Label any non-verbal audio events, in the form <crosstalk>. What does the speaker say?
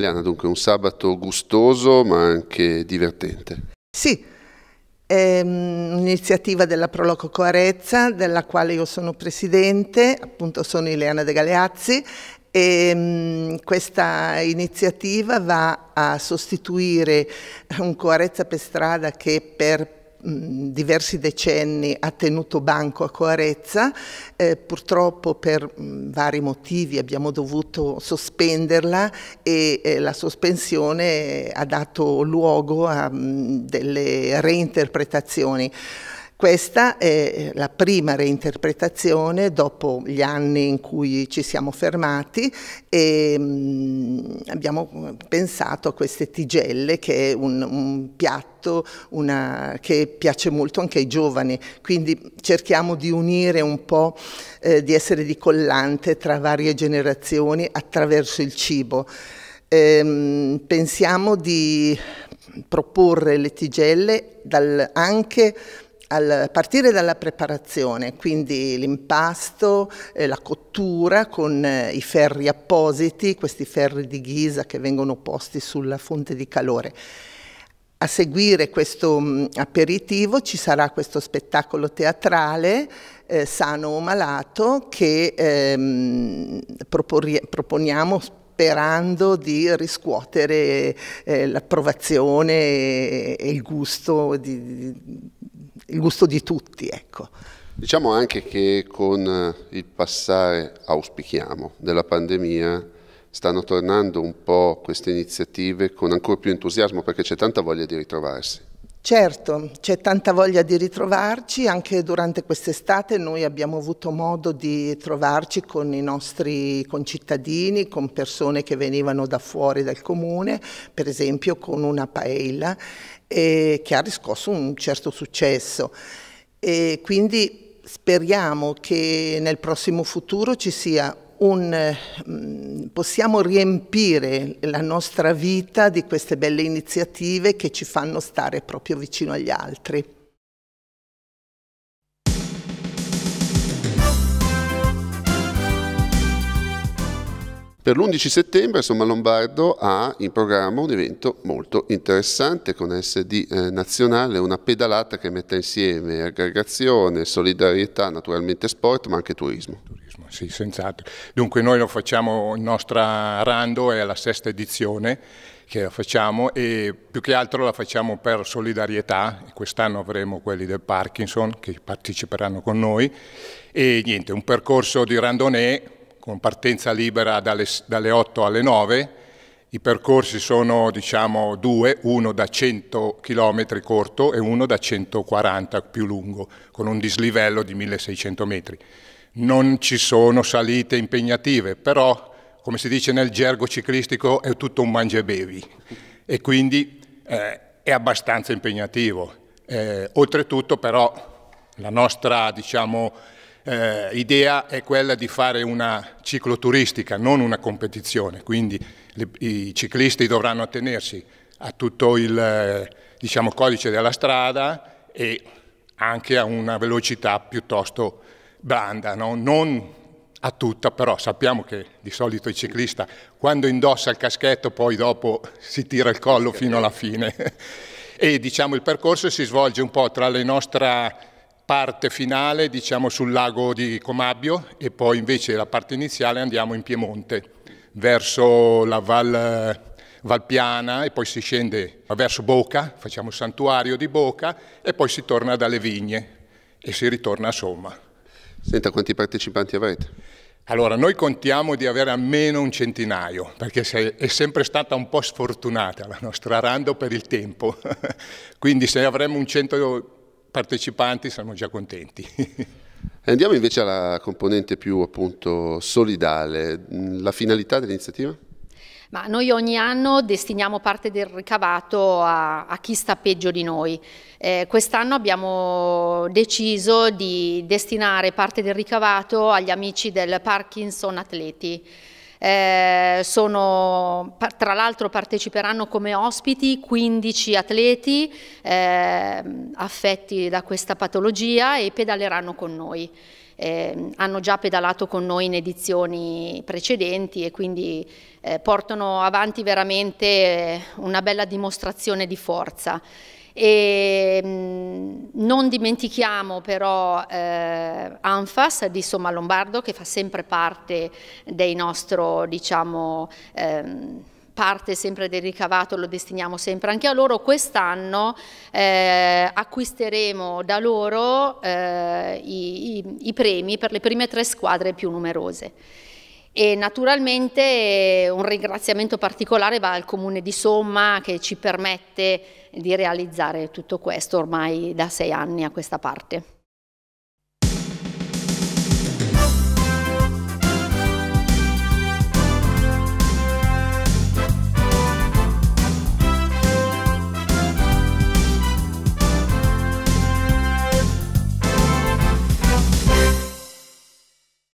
Eliana, dunque un sabato gustoso ma anche divertente. Sì, è ehm, un'iniziativa della Proloco Coarezza, della quale io sono presidente, appunto sono Ileana De Galeazzi, e ehm, questa iniziativa va a sostituire un Coarezza per strada che per Mm, diversi decenni ha tenuto banco a Coarezza, eh, purtroppo per mh, mm, vari motivi abbiamo dovuto sospenderla e eh, la sospensione ha dato luogo a mh, mm, delle reinterpretazioni. Questa è eh, la prima reinterpretazione dopo gli anni in cui ci siamo fermati e mm, abbiamo mm, pensato a queste tigelle che è un, un piatto una, che piace molto anche ai giovani, quindi cerchiamo di unire un po', eh, di essere di collante tra varie generazioni attraverso il cibo. Ehm, pensiamo di proporre le tigelle dal, anche a partire dalla preparazione, quindi l'impasto, eh, la cottura con eh, i ferri appositi, questi ferri di ghisa che vengono posti sulla fonte di calore. A seguire questo mh, mm, aperitivo ci sarà questo spettacolo teatrale eh, sano o malato che ehm, proponiamo sperando di riscuotere eh, l'approvazione e, e il gusto di, di il gusto di tutti. Ecco. Diciamo anche che con eh, il passare, auspichiamo, della pandemia stanno tornando un po' queste iniziative con ancora più entusiasmo perché c'è tanta voglia di ritrovarsi. Certo, c'è tanta voglia di ritrovarci, anche durante quest'estate noi abbiamo avuto modo di trovarci con i nostri concittadini, con persone che venivano da fuori dal comune, per esempio con una paella eh, che ha riscosso un certo successo. E quindi speriamo che nel prossimo futuro ci sia un mm, possiamo riempire la nostra vita di queste belle iniziative che ci fanno stare proprio vicino agli altri. Per l'11 settembre Somma Lombardo ha in programma un evento molto interessante con SD eh, Nazionale, una pedalata che mette insieme aggregazione, solidarietà, naturalmente sport ma anche turismo sì, senz'altro. Dunque noi lo facciamo, il nostro Rando è la sesta edizione che la facciamo e più che altro la facciamo per solidarietà, quest'anno avremo quelli del Parkinson che parteciperanno con noi e niente, un percorso di randonnée con partenza libera dalle, dalle 8 alle 9 i percorsi sono diciamo, due, uno da 100 km corto e uno da 140 più lungo, con un dislivello di 1600 metri non ci sono salite impegnative, però come si dice nel gergo ciclistico è tutto un mangia e bevi e quindi eh, è abbastanza impegnativo. Eh, oltretutto però la nostra diciamo, eh, idea è quella di fare una cicloturistica, non una competizione, quindi le, i ciclisti dovranno attenersi a tutto il diciamo, codice della strada e anche a una velocità piuttosto blanda, no? non a tutta, però sappiamo che di solito il ciclista quando indossa il caschetto poi dopo si tira il collo fino alla fine. e diciamo il percorso si svolge un po' tra la nostra parte finale, diciamo sul lago di Comabbio e poi invece la parte iniziale andiamo in Piemonte, verso la Val Valpiana e poi si scende verso Boca, facciamo il santuario di Boca e poi si torna dalle vigne e si ritorna a Somma. Senta, quanti partecipanti avrete? Allora, noi contiamo di avere almeno un centinaio, perché è sempre stata un po' sfortunata la nostra rando per il tempo. <laughs> Quindi se avremo un cento partecipanti saremo già contenti. <laughs> Andiamo invece alla componente più appunto solidale. La finalità dell'iniziativa? Ma noi ogni anno destiniamo parte del ricavato a, a chi sta peggio di noi. Eh, Quest'anno abbiamo deciso di destinare parte del ricavato agli amici del Parkinson Atleti. Eh, sono, tra l'altro parteciperanno come ospiti 15 atleti eh, affetti da questa patologia e pedaleranno con noi eh, hanno già pedalato con noi in edizioni precedenti e quindi eh, portano avanti veramente eh, una bella dimostrazione di forza. E, ehm, non dimentichiamo però eh, Anfas di Somma Lombardo che fa sempre parte dei nostro diciamo, ehm, parte sempre del ricavato lo destiniamo sempre anche a loro, quest'anno eh, acquisteremo da loro eh, i, i, i premi per le prime tre squadre più numerose. E naturalmente eh, un ringraziamento particolare va al comune di Somma che ci permette di realizzare tutto questo ormai da sei anni a questa parte.